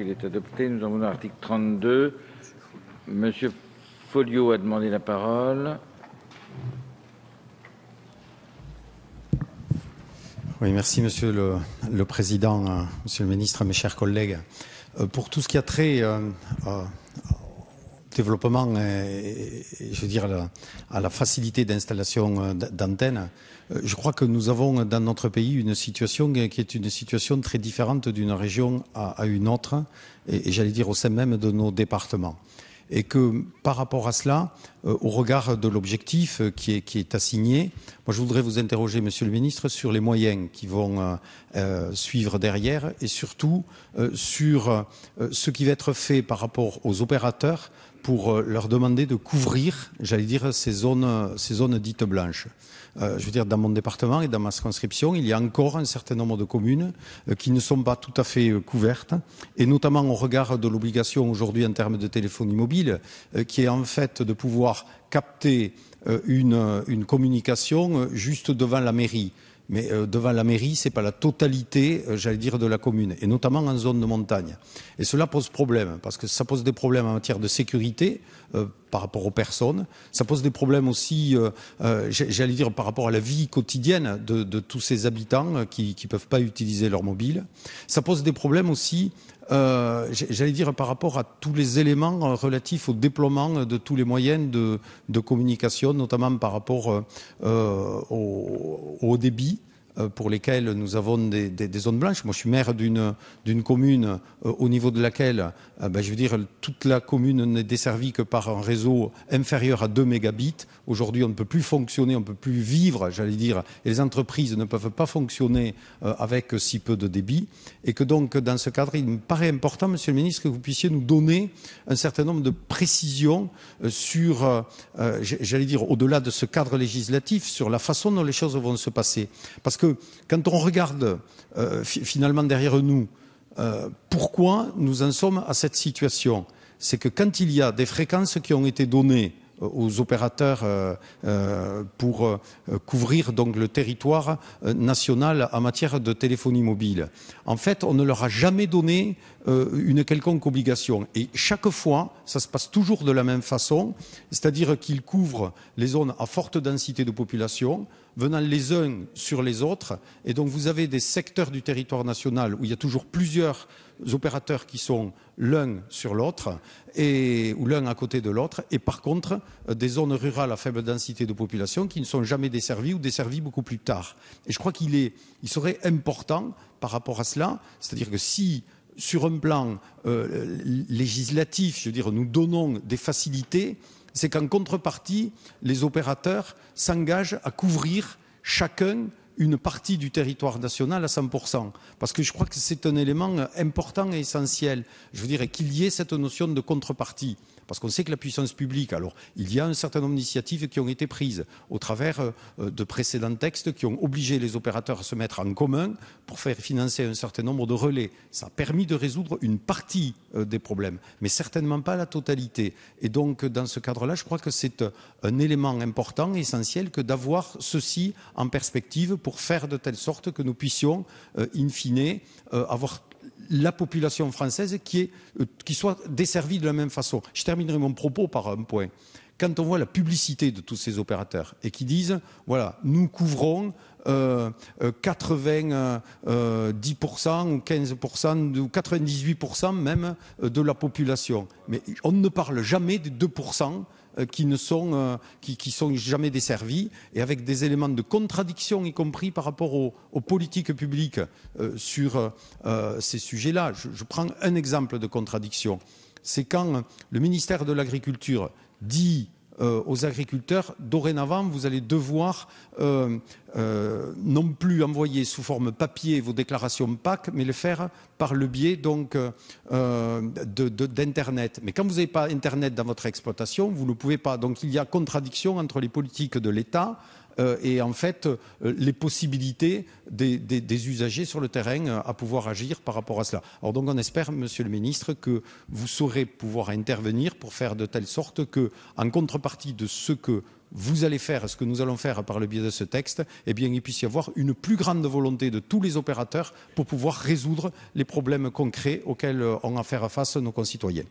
Il est adopté. Nous en venons à l'article 32. Monsieur Folio a demandé la parole. Oui, merci Monsieur le, Président, euh, Monsieur le Ministre, mes chers collègues. Euh, pour tout ce qui a trait euh, euh développement, et, je veux dire, à la, facilité d'installation euh, d'antennes, euh, je crois que nous avons euh, dans notre pays une situation qui est une situation très différente d'une région à, une autre, et j'allais dire au sein même de nos départements. Et que par rapport à cela, euh, au regard de l'objectif euh, qui est, qui est, assigné. Moi, je voudrais vous interroger, Monsieur le Ministre, sur les moyens qui vont euh, suivre derrière et surtout sur ce qui va être fait par rapport aux opérateurs pour leur demander de couvrir, j'allais dire, ces zones, ces zones dites blanches. je veux dire, dans mon département et dans ma circonscription, il y a encore un certain nombre de communes qui ne sont pas tout à fait couvertes, et notamment au regard de l'obligation aujourd'hui en termes de téléphonie mobile, qui est en fait de pouvoir capter euh, une, une communication euh, juste devant la mairie mais euh, devant la mairie, ce n'est pas la totalité, euh, j'allais dire, de la commune, et notamment en zone de montagne. Et cela pose problème, parce que ça pose des problèmes en matière de sécurité euh, par rapport aux personnes, ça pose des problèmes aussi, j'allais dire, par rapport à la vie quotidienne de, tous ces habitants qui ne peuvent pas utiliser leur mobile, ça pose des problèmes aussi j'allais dire par rapport à tous les éléments relatifs au déploiement de tous les moyens de, communication, notamment par rapport au, débit, euh, pour lesquelles nous avons des, zones blanches. Moi, je suis maire d'une commune euh, au niveau de laquelle, euh, ben, je veux dire, toute la commune n'est desservie que par un réseau inférieur à 2 mégabits. Aujourd'hui, on ne peut plus fonctionner, on ne peut plus vivre, j'allais dire, et les entreprises ne peuvent pas fonctionner avec si peu de débit. Et que donc, dans ce cadre, il me paraît important, Monsieur le Ministre, que vous puissiez nous donner un certain nombre de précisions sur, j'allais dire, au-delà de ce cadre législatif, sur la façon dont les choses vont se passer. Parce que quand on regarde euh, finalement derrière nous, euh, pourquoi nous en sommes à cette situation C'est que quand il y a des fréquences qui ont été données euh, aux opérateurs pour couvrir donc le territoire national en matière de téléphonie mobile. En fait, on ne leur a jamais donné une quelconque obligation. Et chaque fois, ça se passe toujours de la même façon, c'est-à-dire qu'ils couvrent les zones à forte densité de population venant les uns sur les autres. Et donc vous avez des secteurs du territoire national où il y a toujours plusieurs opérateurs qui sont l'un sur l'autre et ou l'un à côté de l'autre et par contre des zones rurales à faible densité de population qui ne sont jamais desservies ou desservies beaucoup plus tard. Et je crois qu'il est il serait important par rapport à cela, c'est-à-dire que si sur un plan euh, législatif, je veux dire nous donnons des facilités c'est qu'en contrepartie, les opérateurs s'engagent à couvrir chacun une partie du territoire national à 100%. Parce que je crois que c'est un élément important et essentiel. Je veux dire, qu'il y ait cette notion de contrepartie. Parce qu'on sait que la puissance publique, alors il y a un certain nombre d'initiatives qui ont été prises au travers euh, de précédents textes qui ont obligé les opérateurs à se mettre en commun pour faire financer un certain nombre de relais. Ça a permis de résoudre une partie euh, des problèmes, mais certainement pas la totalité. Et donc dans ce cadre-là, je crois que c'est euh, un élément important, essentiel, que d'avoir ceci en perspective pour faire de telle sorte que nous puissions, in fine, avoir la population française qui, est, euh, qui soit desservie de la même façon. Je terminerai mon propos par un point. Quand on voit la publicité de tous ces opérateurs et qui disent, voilà, nous couvrons 90% euh, euh, ou 15% ou 98% même de la population. Mais on ne parle jamais des 2% euh, qui ne euh, sont, jamais desservis et avec des éléments de contradiction, y compris par rapport aux, politiques publiques euh, sur ces sujets-là. je prends un exemple de contradiction. C'est quand le ministère de l'Agriculture dit euh, aux agriculteurs, dorénavant, vous allez devoir euh, euh, non plus envoyer sous forme papier vos déclarations PAC, mais le faire par le biais donc d'Internet. Mais quand vous n'avez pas Internet dans votre exploitation, vous ne pouvez pas. Donc il y a contradiction entre les politiques de l'État, euh, et en fait euh, les possibilités des, usagers sur le terrain euh, à pouvoir agir par rapport à cela. Alors donc on espère, Monsieur le Ministre, que vous saurez pouvoir intervenir pour faire de telle sorte que, en contrepartie de ce que vous allez faire, ce que nous allons faire par le biais de ce texte, eh bien, il puisse y avoir une plus grande volonté de tous les opérateurs pour pouvoir résoudre les problèmes concrets auxquels ont à faire face nos concitoyens.